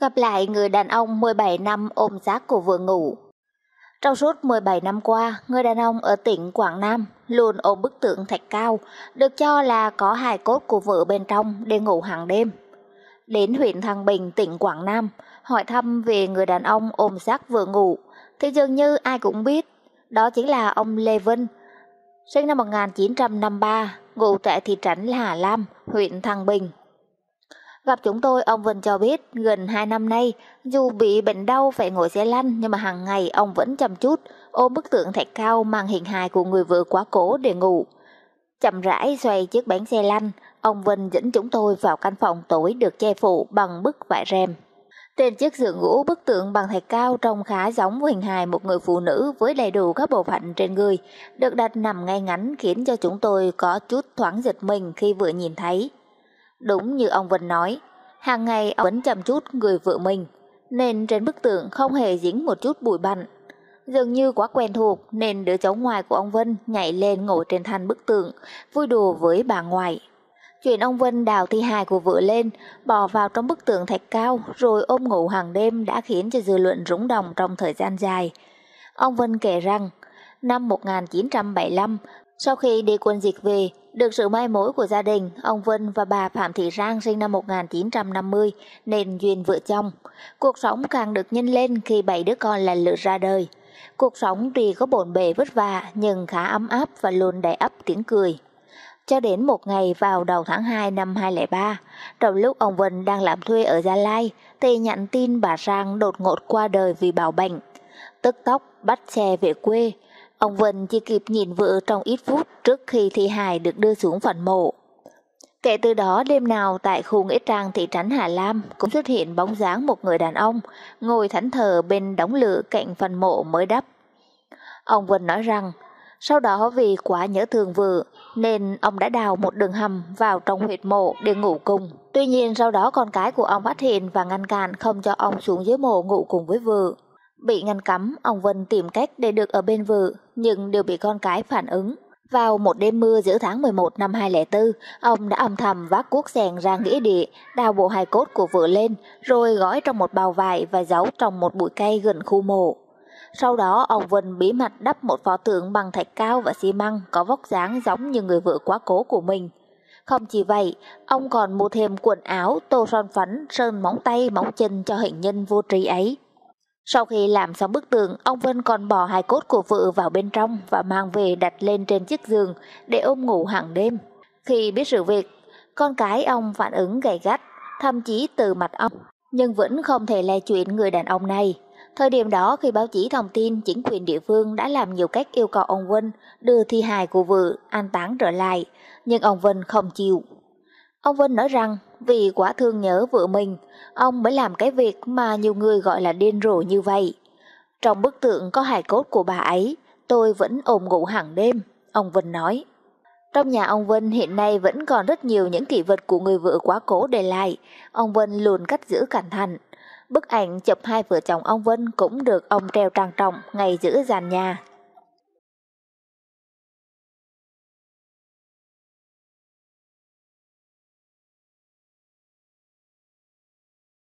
gặp lại người đàn ông 17 năm ôm xác của vợ ngủ. Trong suốt 17 năm qua, người đàn ông ở tỉnh Quảng Nam luôn ôm bức tượng thạch cao, được cho là có hài cốt của vợ bên trong để ngủ hàng đêm. Đến huyện Thăng Bình, tỉnh Quảng Nam, hỏi thăm về người đàn ông ôm xác vợ ngủ, thì dường như ai cũng biết, đó chính là ông Lê Vân, sinh năm 1953, ngụ tại thị trấn Hà Lam, huyện Thăng Bình. Gặp chúng tôi, ông Vân cho biết gần 2 năm nay, dù bị bệnh đau phải ngồi xe lăn nhưng mà hàng ngày ông vẫn chăm chút, ôm bức tượng thạch cao mang hình hài của người vợ quá cố để ngủ. Chậm rãi xoay chiếc bánh xe lăn, ông Vân dẫn chúng tôi vào căn phòng tối được che phủ bằng bức vải rèm. Trên chiếc giường gỗ bức tượng bằng thạch cao trông khá giống hình hài một người phụ nữ với đầy đủ các bộ phận trên người, được đặt nằm ngay ngắn khiến cho chúng tôi có chút thoáng giật mình khi vừa nhìn thấy. Đúng như ông Vân nói, hàng ngày ông vẫn chăm chút người vợ mình, nên trên bức tượng không hề dính một chút bụi bặn. Dường như quá quen thuộc nên đứa cháu ngoài của ông Vân nhảy lên ngồi trên than bức tượng, vui đùa với bà ngoại. Chuyện ông Vân đào thi hài của vợ lên, bỏ vào trong bức tượng thạch cao rồi ôm ngủ hàng đêm đã khiến cho dư luận rúng động trong thời gian dài. Ông Vân kể rằng, năm 1975, sau khi đi quân dịch về, được sự may mối của gia đình, ông Vân và bà Phạm Thị Rang sinh năm 1950 nên duyên vợ chồng. Cuộc sống càng được nhân lên khi bảy đứa con lần lượt ra đời. Cuộc sống tuy có bộn bề vất vả nhưng khá ấm áp và luôn đầy ấp tiếng cười. Cho đến một ngày vào đầu tháng 2 năm 2003, trong lúc ông Vân đang làm thuê ở Gia Lai, thì nhận tin bà Rang đột ngột qua đời vì bảo bệnh. Tức tốc bắt xe về quê, Ông Vinh chỉ kịp nhìn vợ trong ít phút trước khi thi hài được đưa xuống phần mộ. Kể từ đó đêm nào tại khu nghĩa trang thị trấn Hà Lam cũng xuất hiện bóng dáng một người đàn ông ngồi thẫn thờ bên đống lửa cạnh phần mộ mới đắp. Ông Vinh nói rằng sau đó vì quá nhớ thương vợ nên ông đã đào một đường hầm vào trong huyệt mộ để ngủ cùng. Tuy nhiên sau đó con cái của ông phát hiện và ngăn cản không cho ông xuống dưới mộ ngủ cùng với vợ. Bị ngăn cấm, ông Vân tìm cách để được ở bên vợ, nhưng đều bị con cái phản ứng. Vào một đêm mưa giữa tháng 11 năm 2004, ông đã âm thầm vác cuốc sèn ra nghĩa địa, đào bộ hài cốt của vợ lên, rồi gói trong một bào vải và giấu trong một bụi cây gần khu mộ. Sau đó, ông Vân bí mật đắp một pho tượng bằng thạch cao và xi măng có vóc dáng giống như người vợ quá cố của mình. Không chỉ vậy, ông còn mua thêm quần áo, tô son phấn, sơn móng tay, móng chân cho hình nhân vô tri ấy. Sau khi làm xong bức tượng, ông Vân còn bỏ hài cốt của vợ vào bên trong và mang về đặt lên trên chiếc giường để ôm ngủ hàng đêm. Khi biết sự việc, con cái ông phản ứng gay gắt, thậm chí từ mặt ông, nhưng vẫn không thể lay chuyện người đàn ông này. Thời điểm đó khi báo chí thông tin chính quyền địa phương đã làm nhiều cách yêu cầu ông Vân đưa thi hài của vợ an táng trở lại, nhưng ông Vân không chịu. Ông Vân nói rằng vì quá thương nhớ vợ mình, ông mới làm cái việc mà nhiều người gọi là điên rồ như vậy. Trong bức tượng có hài cốt của bà ấy, tôi vẫn ôm ngủ hàng đêm, ông Vân nói. Trong nhà ông Vân hiện nay vẫn còn rất nhiều những kỷ vật của người vợ quá cố để lại, ông Vân luôn cắt giữ cẩn thận. Bức ảnh chụp hai vợ chồng ông Vân cũng được ông treo trang trọng ngay giữa gian nhà.